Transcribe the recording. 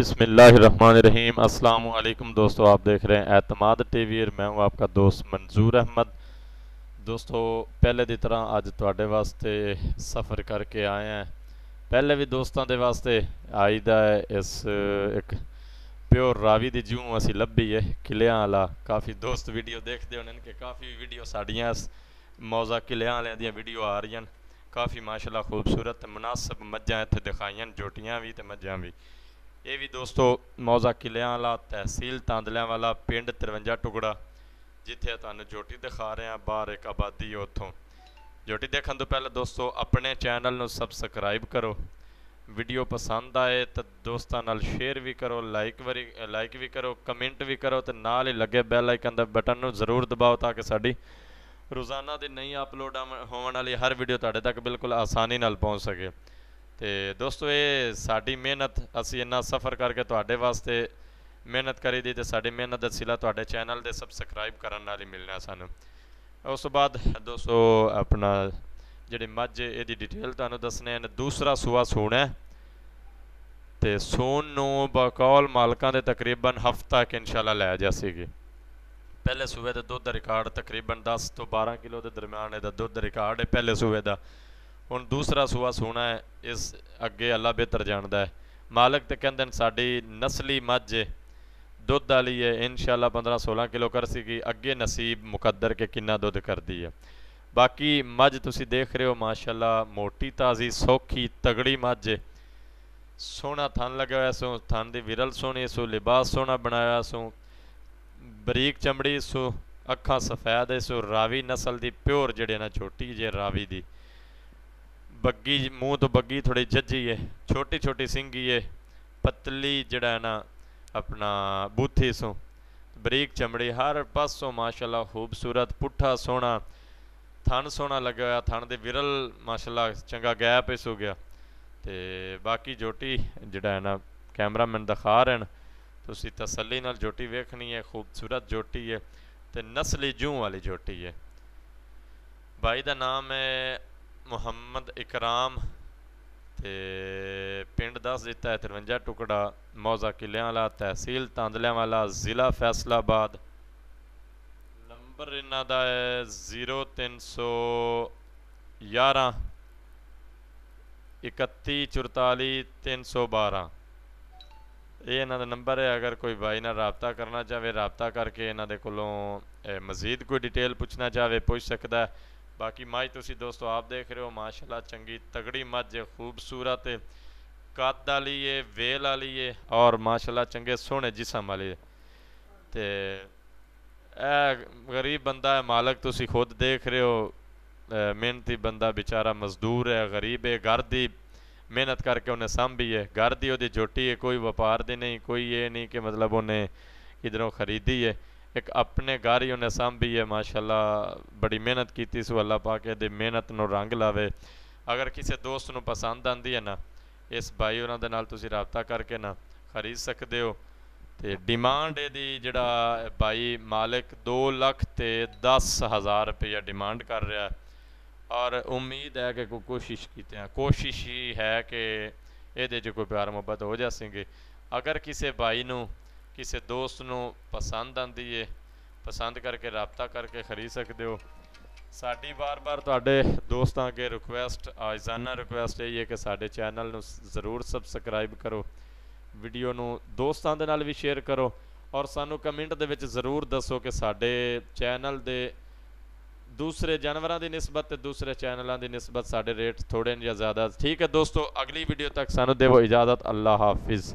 بسم اللہ الرحمن الرحیم السلام علیکم دوستو آپ دیکھ رہے ہیں اعتماد ٹی وی میں ہوں آپ کا دوست منظور احمد دوستو پہلے دی طرح اجے واسطے سفر کر کے آئے ہیں پہلے بھی دوستوں دے واسطے آئی دا ہے اس ایک پیور راوی کی جوں اِسی ہے قلعہ والا کافی دوست ویڈیو دیکھتے ہونے کہ کافی ویڈیو ساڑیاں اس موضاء قلعہ والے دیاں ویڈیو آ رہی ہیں کافی ماشاءاللہ خوبصورت مناسب مجھے اتنے بھی جو مجھے بھی ਇਹ ਵੀ ਦੋਸਤੋ ਮੌਜ਼ਾ ਵਾਲਾ ਤਹਿਸੀਲ ਵਾਲਾ ਪਿੰਡ 53 ਟੁਕੜਾ ਜਿੱਥੇ ਤੁਹਾਨੂੰ ਜੋਟੀ ਦਿਖਾ ਰਹੇ ਆ ਬਾਹਰ ਇੱਕ ਆਬਾਦੀ ਉਥੋਂ ਜੋਟੀ ਦੇਖਣ ਤੋਂ ਪਹਿਲਾਂ ਦੋਸਤੋ ਆਪਣੇ ਚੈਨਲ ਨੂੰ ਸਬਸਕ੍ਰਾਈਬ ਕਰੋ ਵੀਡੀਓ ਪਸੰਦ ਆਏ ਤਾਂ ਦੋਸਤਾਂ ਨਾਲ ਸ਼ੇਅਰ ਵੀ ਕਰੋ ਲਾਈਕ ਵਰੀ ਲਾਈਕ ਵੀ ਕਰੋ ਕਮੈਂਟ ਵੀ ਕਰੋ ਤੇ ਨਾਲ ਹੀ ਲੱਗੇ ਬੈਲ ਆਈਕਨ ਦਾ ਬਟਨ ਨੂੰ ਜ਼ਰੂਰ ਦਬਾਓ ਤਾਂ ਕਿ ਸਾਡੀ ਰੋਜ਼ਾਨਾ ਦੇ ਨਈ ਅਪਲੋਡ ਹੋਣ ਵਾਲੀ ਹਰ ਵੀਡੀਓ ਤੁਹਾਡੇ ਤੱਕ ਬਿਲਕੁਲ ਆਸਾਨੀ ਨਾਲ ਪਹੁੰਚ ਸਕੇ ਤੇ ਦੋਸਤੋ ਇਹ ਸਾਡੀ ਮਿਹਨਤ ਅਸੀਂ ਇੰਨਾ ਸਫ਼ਰ ਕਰਕੇ ਤੁਹਾਡੇ ਵਾਸਤੇ ਮਿਹਨਤ ਕਰੀ ਦੀ ਤੇ ਸਾਡੀ ਮਿਹਨਤ ਦਾ ਸਿਲਾ ਤੁਹਾਡੇ ਚੈਨਲ ਦੇ ਸਬਸਕ੍ਰਾਈਬ ਕਰਨ ਨਾਲ ਹੀ ਮਿਲਣਾ ਸਾਨੂੰ ਉਸ ਤੋਂ ਬਾਅਦ ਦੋਸਤੋ ਆਪਣਾ ਜਿਹੜੇ ਮੱਝ ਇਹਦੀ ਡਿਟੇਲ ਤੁਹਾਨੂੰ ਦੱਸਣੇ ਹਨ ਦੂਸਰਾ ਸੂਆ ਸੋਣਾ ਤੇ ਸੋਨ ਨੂੰ ਬਕੌਲ ਮਾਲਕਾਂ ਦੇ ਤਕਰੀਬਨ ਹਫਤਾ ਕਿ ਇਨਸ਼ਾਅੱਲਾ ਲੈ ਜਾਸੀਗੀ ਪਹਿਲੇ ਸੂਏ ਦਾ ਦੁੱਧ ਰਿਕਾਰਡ ਤਕਰੀਬਨ 10 ਤੋਂ 12 ਕਿਲੋ ਦੇ ਦਰਮਿਆਨ ਇਹਦਾ ਦੁੱਧ ਰਿਕਾਰਡ ਹੈ ਪਹਿਲੇ ਸੂਏ ਦਾ ਹੁਣ ਦੂਸਰਾ ਸੂਆ ਸੋਣਾ ਹੈ ਇਸ ਅੱਗੇ ਅੱਲਾ ਬਿਹਤਰ ਜਾਣਦਾ ਹੈ ਮਾਲਕ ਤੇ ਕਹਿੰਦੇ ਨੇ ਸਾਡੀ ਨਸਲੀ ਮੱਝ ਦੁੱਧ ਵਾਲੀ ਹੈ ਇਨਸ਼ਾਅੱਲਾ 15 16 ਕਿਲੋ ਕਰ ਸੀਗੀ ਅੱਗੇ ਨਸੀਬ ਮੁਕੱਦਰ ਕੇ ਕਿੰਨਾ ਦੁੱਧ ਕਰਦੀ ਹੈ ਬਾਕੀ ਮੱਝ ਤੁਸੀਂ ਦੇਖ ਰਹੇ ਹੋ ਮਾਸ਼ਾਅੱਲਾ ਮੋਟੀ ਤਾਜ਼ੀ ਸੌਖੀ ਤਗੜੀ ਮੱਝ ਸੋਹਣਾ ਥਣ ਲੱਗਿਆ ਹੋਇਆ ਸੋ ਥਣ ਦੇ ਵਿਰਲ ਸੋਹਣੇ ਸੋ ਲਿਬਾਸ ਸੋਹਣਾ ਬਣਾਇਆ ਸੋ ਬਰੀਕ ਚਮੜੀ ਸੋ ਅੱਖਾਂ ਸਫੈਦ ਸੋ ਰਾਵੀ ਨਸਲ ਦੀ ਪਿਓਰ ਜਿਹੜੇ ਨਾ ਛੋਟੀ ਜੇ ਰਾਵੀ ਦੀ ਬੱਗੀ ਮੂੰਹ ਤੋਂ ਬੱਗੀ ਥੋੜੀ ਜੱਜੀ ਏ ਛੋਟੀ ਛੋਟੀ ਸਿੰਗੀ ਏ ਪਤਲੀ ਜਿਹੜਾ ਨਾ ਆਪਣਾ ਬੂਥੀ ਸੋਂ ਬਰੀਕ ਚਮੜੀ ਹਰ ਪਾਸੋਂ ਮਾਸ਼ਾਅੱਲਾ ਖੂਬਸੂਰਤ ਪੁੱਠਾ ਸੋਹਣਾ ਥਣ ਸੋਹਣਾ ਲੱਗਿਆ ਹੋਇਆ ਥਣ ਦੇ ਵਿਰਲ ਮਾਸ਼ਾਅੱਲਾ ਚੰਗਾ ਗੈਪ ਇਸ ਹੋ ਗਿਆ ਤੇ ਬਾਕੀ ਜੋਟੀ ਜਿਹੜਾ ਹੈ ਨਾ ਕੈਮਰਾਮੈਨ ਦਿਖਾ ਰਹਿਣ ਤੁਸੀਂ ਤਸੱਲੀ ਨਾਲ ਜੋਟੀ ਵੇਖਣੀ ਹੈ ਖੂਬਸੂਰਤ ਜੋਟੀ ਹੈ ਤੇ ਨਸਲੀ ਜੂੰ ਵਾਲੀ ਜੋਟੀ ਹੈ ਭਾਈ ਦਾ ਨਾਮ ਹੈ ਮੁਹੰਮਦ ਇਕਰਾਮ ਤੇ ਪਿੰਡ ਦੱਸ ਦਿੱਤਾ ਹੈ 53 ਟੁਕੜਾ ਮੌਜ਼ਾ ਕਿਲਿਆਂ ਵਾਲਾ ਤਹਿਸੀਲ ਤੰਦਲਿਆਂ ਵਾਲਾ ਜ਼ਿਲ੍ਹਾ ਫੈਸਲਾਬਾਦ ਨੰਬਰ ਇਹਨਾਂ ਦਾ ਹੈ 0311 312 ਇਹ ਇਹਨਾਂ ਦਾ ਨੰਬਰ ਹੈ ਅਗਰ ਕੋਈ ਬਾਈ ਨਾਲ رابطہ ਕਰਨਾ ਚਾਹੇ رابطہ ਕਰਕੇ ਇਹਨਾਂ ਦੇ ਕੋਲੋਂ ਮਜ਼ੀਦ ਕੋਈ ਡਿਟੇਲ ਪੁੱਛਣਾ ਚਾਹੇ ਪੁੱਛ ਸਕਦਾ ਹੈ باقی ماج تک دوستو آپ دیکھ رہے ہو ماشاء اللہ چنگی تگڑی مجھ خوبصورت کد والی ہے ویل والی ہے اور ماشاء اللہ چن سونے جسم والی ہے غریب بندہ ہے مالک تھی خود دیکھ رہے ہو محنتی بندہ بچارا مزدور ہے غریب ہے گھر ہی محنت کر کے انہیں سامبھی ہے گھر کی وہٹی ہے کوئی وپار نہیں کوئی یہ نہیں کہ مطلب انہیں کدھروں خریدی ہے ਇੱਕ ਆਪਣੇ ਘਰ ਹੀ ਉਹਨੇ ਸੰਭੀ ਹੈ ਮਾਸ਼ਾਅੱਲਾ ਬੜੀ ਮਿਹਨਤ ਕੀਤੀ ਸੋ ਅੱਲਾ ਪਾਕ ਇਹਦੇ ਮਿਹਨਤ ਨੂੰ ਰੰਗ ਲਾਵੇ ਅਗਰ ਕਿਸੇ ਦੋਸਤ ਨੂੰ ਪਸੰਦ ਆਂਦੀ ਹੈ ਨਾ ਇਸ ਭਾਈ ਉਹਨਾਂ ਦੇ ਨਾਲ ਤੁਸੀਂ ਰਾਬਤਾ ਕਰਕੇ ਨਾ ਖਰੀਦ ਸਕਦੇ ਹੋ ਤੇ ਡਿਮਾਂਡ ਇਹਦੀ ਜਿਹੜਾ ਭਾਈ ਮਾਲਕ 2 ਲੱਖ ਤੇ 10000 ਰੁਪਏ ਡਿਮਾਂਡ ਕਰ ਰਿਹਾ ਔਰ ਉਮੀਦ ਹੈ ਕਿ ਕੋਈ ਕੋਸ਼ਿਸ਼ ਕੀਤੇ ਆ ਕੋਸ਼ਿਸ਼ ਹੀ ਹੈ ਕਿ ਇਹਦੇ 'ਚ ਕੋਈ ਪਿਆਰ ਮੁਹੱਬਤ ਹੋ ਜਾ ਸਕੇ ਅਗਰ ਕਿਸੇ ਭਾਈ ਨੂੰ ਕਿਸੇ ਦੋਸਤ ਨੂੰ ਪਸੰਦ ਆਂਦੀ ਏ ਪਸੰਦ ਕਰਕੇ ਰਾਬਤਾ ਕਰਕੇ ਖਰੀਦ ਸਕਦੇ ਹੋ ਸਾਡੀ ਬਾਰ-ਬਾਰ ਤੁਹਾਡੇ ਦੋਸਤਾਂ ਅੱਗੇ ਰਿਕੁਐਸਟ ਆਇਜ਼ਾਨਾ ਰਿਕੁਐਸਟ ਇਹ ਹੈ ਕਿ ਸਾਡੇ ਚੈਨਲ ਨੂੰ ਜ਼ਰੂਰ ਸਬਸਕ੍ਰਾਈਬ ਕਰੋ ਵੀਡੀਓ ਨੂੰ ਦੋਸਤਾਂ ਦੇ ਨਾਲ ਵੀ ਸ਼ੇਅਰ ਕਰੋ ਔਰ ਸਾਨੂੰ ਕਮੈਂਟ ਦੇ ਵਿੱਚ ਜ਼ਰੂਰ ਦੱਸੋ ਕਿ ਸਾਡੇ ਚੈਨਲ ਦੇ ਦੂਸਰੇ ਜਾਨਵਰਾਂ ਦੀ ਨਿਸਬਤ ਤੇ ਦੂਸਰੇ ਚੈਨਲਾਂ ਦੀ ਨਿਸਬਤ ਸਾਡੇ ਰੇਟ ਥੋੜੇ ਨੇ ਜਾਂ ਜ਼ਿਆਦਾ ਠੀਕ ਹੈ ਦੋਸਤੋ ਅਗਲੀ ਵੀਡੀਓ ਤੱਕ ਸਾਨੂੰ ਦੇਵੋ ਇਜਾਜ਼ਤ ਅੱਲਾ ਹਾਫਿਜ਼